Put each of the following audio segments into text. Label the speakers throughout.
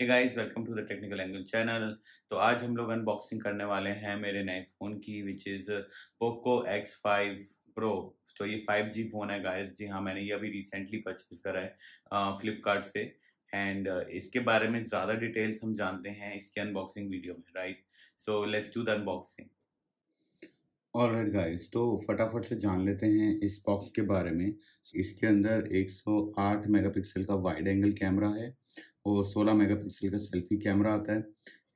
Speaker 1: hey guys welcome to the technical angle channel तो आज हम लोग अनबॉक्सिंग करने वाले हैं मेरे नए फ़ोन की which is Poco X five Pro तो ये फाइव जी फ़ोन है गाइस जी हाँ मैंने ये अभी रिसेंटली परचेज करा है फ्लिपकार्ट से एंड इसके बारे में ज़्यादा डिटेल्स हम जानते हैं इसके अनबॉक्सिंग वीडियो में right so let's do the unboxing right guys तो फटाफट से जान लेते हैं इस बॉक्स के बारे में इसके अंदर 108 मेगापिक्सल का वाइड एंगल कैमरा है और 16 मेगापिक्सल का सेल्फी कैमरा आता है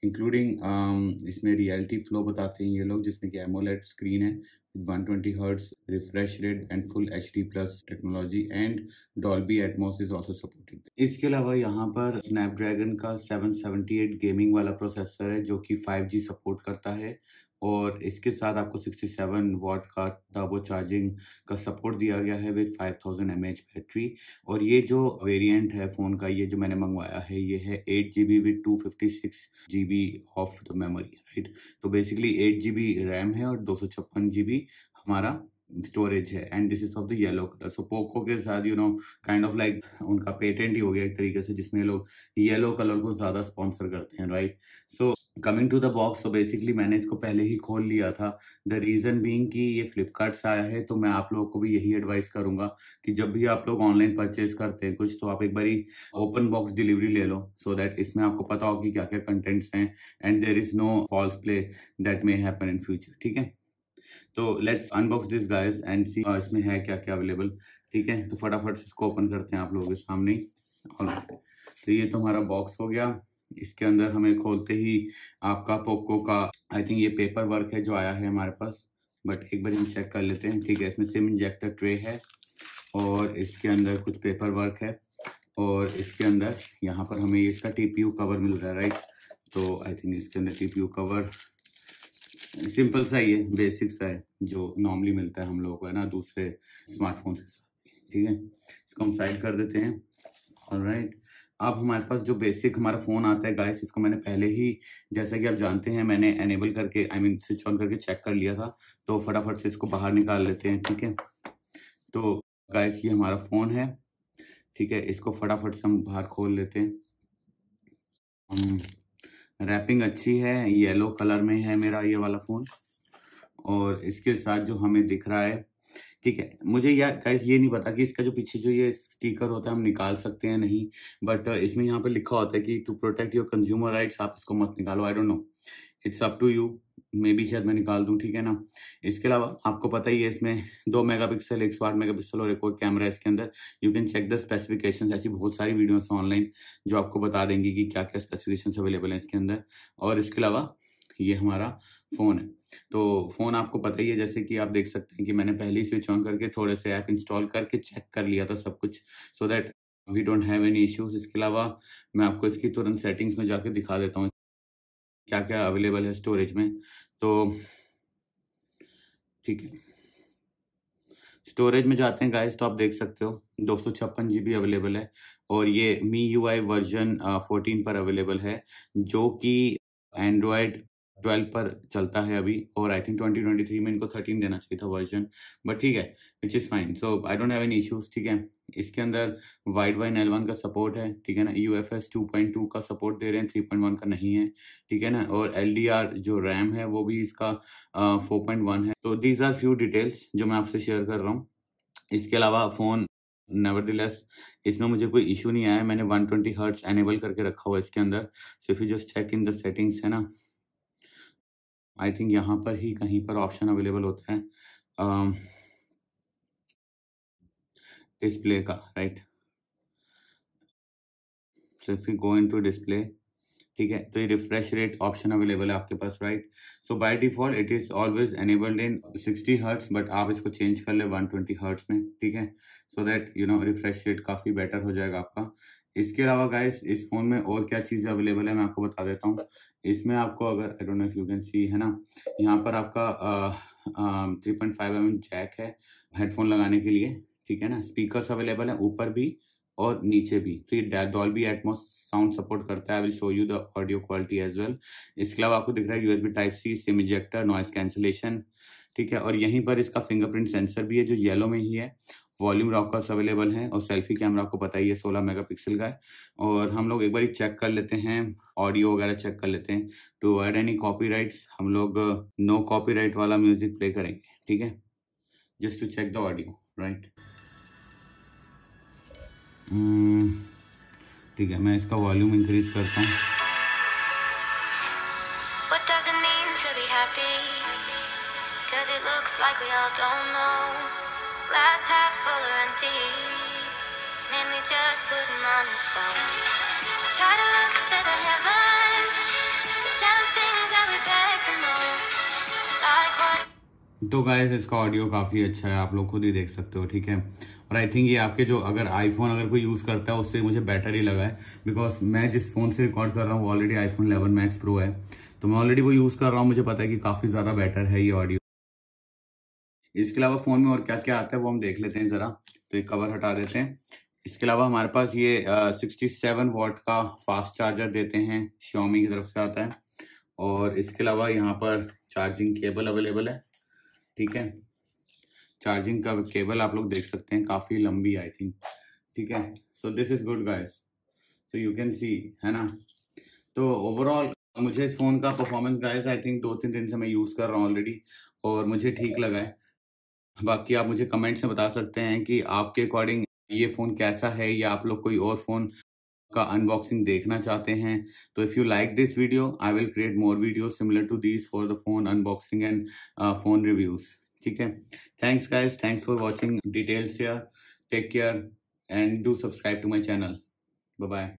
Speaker 1: इंक्लूडिंग um, इसमें रियलिटी फ्लो बताते हैं ये लोग जिसमें कि एमोलेट स्क्रीन है with 120 twenty hertz refresh rate and full H D plus technology and Dolby Atmos is also supported इसके अलावा यहाँ पर स्नैपड्रैगन का 778 गेमिंग वाला प्रोसेसर है जो कि 5G सपोर्ट करता है और इसके साथ आपको 67 वॉट का टर्बो चार्जिंग का सपोर्ट दिया गया है विद 5000 थाउजेंड बैटरी और ये जो वेरिएंट है फ़ोन का ये जो मैंने मंगवाया है ये है eight G B with two fifty six G B of the memory right तो basically eight G B RAM है और दो सौ छप्पन जी बी हमारा स्टोरेज है and this is of the yellow colour so Poco के साथ you know kind of like उनका पेटेंट ही हो गया एक तरीके से जिसमें लोग येलो कलर को ज़्यादा स्पॉन्सर करते हैं right so coming to the box तो बेसिकली मैंने इसको पहले ही खोल लिया था द रीज़न बींग कि ये फ्लिपकार्ट से आया है तो मैं आप लोगों को भी यही एडवाइस करूंगा कि जब भी आप लोग ऑनलाइन परचेज करते हैं कुछ तो आप एक बारी ओपन बॉक्स डिलीवरी ले लो सो so दैट इसमें आपको पता हो कि क्या क्या कंटेंट्स हैं and there is no false play that may happen in future ठीक है तो let's unbox this guys and see इसमें है क्या क्या अवेलेबल ठीक है तो फटाफट इसको ओपन करते हैं आप लोगों के सामने और तो ये तो हमारा बॉक्स हो गया इसके अंदर हमें खोलते ही आपका पोको का आई थिंक ये पेपर वर्क है जो आया है हमारे पास बट एक बार हम चेक कर लेते हैं ठीक है इसमें सिम इंजेक्टर ट्रे है और इसके अंदर कुछ पेपर वर्क है और इसके अंदर यहाँ पर हमें इसका टीपीयू कवर मिल रहा है राइट तो आई थिंक इसके अंदर टी कवर सिंपल सा ही है बेसिक सा है जो नॉर्मली मिलता है हम लोगों को है ना दूसरे स्मार्टफोन से ठीक है इसको हम साइड कर देते हैं और राइट अब हमारे पास जो बेसिक हमारा फ़ोन आता है गाइस इसको मैंने पहले ही जैसा कि आप जानते हैं मैंने एनेबल करके आई मीन स्विच ऑन करके चेक कर लिया था तो फटाफट से इसको बाहर निकाल लेते हैं ठीक है तो गाइस ये हमारा फ़ोन है ठीक है इसको फटाफट से हम बाहर खोल लेते हैं हम रैपिंग अच्छी है येलो कलर में है मेरा ये वाला फ़ोन और इसके साथ जो हमें दिख रहा है ठीक है मुझे या कैस ये नहीं पता कि इसका जो पीछे जो ये स्टिकर होता है हम निकाल सकते हैं नहीं बट uh, इसमें यहाँ पे लिखा होता है कि to protect your consumer rights आप इसको मत निकालो I don't know it's up to you मे भी शायद मैं निकाल दूं ठीक है ना इसके अलावा आपको पता ही है इसमें दो मेगापिक्सल एक सौ आठ मेगा पिक्सल और एक और कैमरा इसके अंदर you can check the specifications ऐसी बहुत सारी वीडियोस ऑनलाइन जो आपको बता देंगी कि क्या क्या स्पेसिफिकेशन अवेलेबल हैं इसके अंदर और इसके अलावा ये हमारा फ़ोन है तो फ़ोन आपको पता ही है जैसे कि आप देख सकते हैं कि मैंने पहले ही स्विच ऑन करके थोड़े से ऐप इंस्टॉल करके चेक कर लिया था सब कुछ so that we don't have any issues इसके अलावा मैं आपको इसकी तुरंत सेटिंग्स में जाके दिखा देता हूँ क्या क्या अवेलेबल है स्टोरेज में तो ठीक है स्टोरेज में जाते हैं गाइस तो आप देख सकते हो दो सौ छप्पन जी बी अवेलेबल है और ये MIUI version fourteen पर अवेलेबल है जो कि एंड्रॉयड ट्वेल्व पर चलता है अभी और I think twenty twenty three में इनको थर्टीन देना चाहिए था वर्जन बट ठीक है which is fine so I don't have any issues ठीक है इसके अंदर वाइड वाइन एल का सपोर्ट है ठीक है ना U F S two point two का सपोर्ट दे रहे हैं थ्री पॉइंट वन का नहीं है ठीक है ना और एल डी आर जो रैम है वो भी इसका फोर पॉइंट वन है तो दीज आर फ्यू डिटेल्स जो मैं आपसे शेयर कर रहा हूँ इसके अलावा फ़ोन नेवर इसमें मुझे कोई इशू नहीं आया मैंने वन ट्वेंटी हर्ट्स एनेबल करके रखा हुआ इसके अंदर so if you just check in the settings है ना आई थिंक यहाँ पर ही कहीं पर ऑप्शन अवेलेबल होता है डिस्प्ले का राइट सिर्फ you go into display ठीक है तो ये रिफ्रेश रेट ऑप्शन अवेलेबल है आपके पास right so by default it is always enabled in 60 hertz but आप इसको चेंज कर ले 120 हर्ट्स में ठीक है so that you know refresh rate काफ़ी बेटर हो जाएगा आपका इसके अलावा गाइस इस फोन में और क्या चीज़ें अवेलेबल है मैं आपको बता देता हूँ इसमें आपको अगर I don't know if you can see है ना यहाँ पर आपका three point five M jack है हेडफोन लगाने के लिए ठीक है ना स्पीकर्स अवेलेबल है ऊपर भी और नीचे भी तो ये डॉल्बी एटमोस साउंड सपोर्ट करता है I will show you the audio quality as well इसके अलावा आपको दिख रहा है USB type C SIM ejector noise cancellation ठीक है और यहीं पर इसका फिंगरप्रिंट सेंसर भी है जो येलो में ही है वॉल्यूम रॉकर्स अवेलेबल हैं और सेल्फी कैमरा आपको पता ही है सोलह मेगापिक्सल का है और हम लोग एक बार चेक कर लेते हैं ऑडियो वगैरह चेक कर लेते हैं टू एड एनी कॉपी हम लोग नो कॉपी वाला म्यूजिक प्ले करेंगे ठीक है just to check the audio right hmm, ठीक है मैं इसका वॉल्यूम इंक्रीज करता हूँ तो गाय इसका ऑडियो काफ़ी अच्छा है आप लोग खुद ही देख सकते हो ठीक है और आई थिंक ये आपके जो अगर आईफोन अगर कोई यूज़ करता है उससे मुझे बेटर ही लगा है बिकॉज मैं जिस फ़ोन से रिकॉर्ड कर रहा हूँ वो already iPhone eleven max pro है तो मैं ऑलरेडी वो यूज़ कर रहा हूँ मुझे पता है कि काफ़ी ज़्यादा बेटर है ये ऑडियो इसके अलावा फ़ोन में और क्या क्या आता है वो हम देख लेते हैं ज़रा तो ये कवर हटा देते हैं इसके अलावा हमारे पास ये सिक्सटी सेवन वॉट का फास्ट चार्जर देते हैं श्योमी की तरफ से आता है और इसके अलावा यहाँ पर चार्जिंग केबल अवेलेबल है ठीक है चार्जिंग का केबल आप लोग देख सकते हैं काफ़ी लंबी आई थिंक ठीक है so this is good guys so you can see है ना तो ओवरऑल मुझे इस फ़ोन का परफॉर्मेंस गाइस आई थिंक दो तीन दिन से मैं यूज़ कर रहा हूँ ऑलरेडी और मुझे ठीक लगा है बाकी आप मुझे कमेंट्स में बता सकते हैं कि आपके अकॉर्डिंग ये फ़ोन कैसा है या आप लोग कोई और फ़ोन का अनबॉक्सिंग देखना चाहते हैं तो if you like this video I will create more video similar to this for the phone unboxing and phone reviews ठीक है thanks guys thanks for watching details take care and do subscribe to my channel bye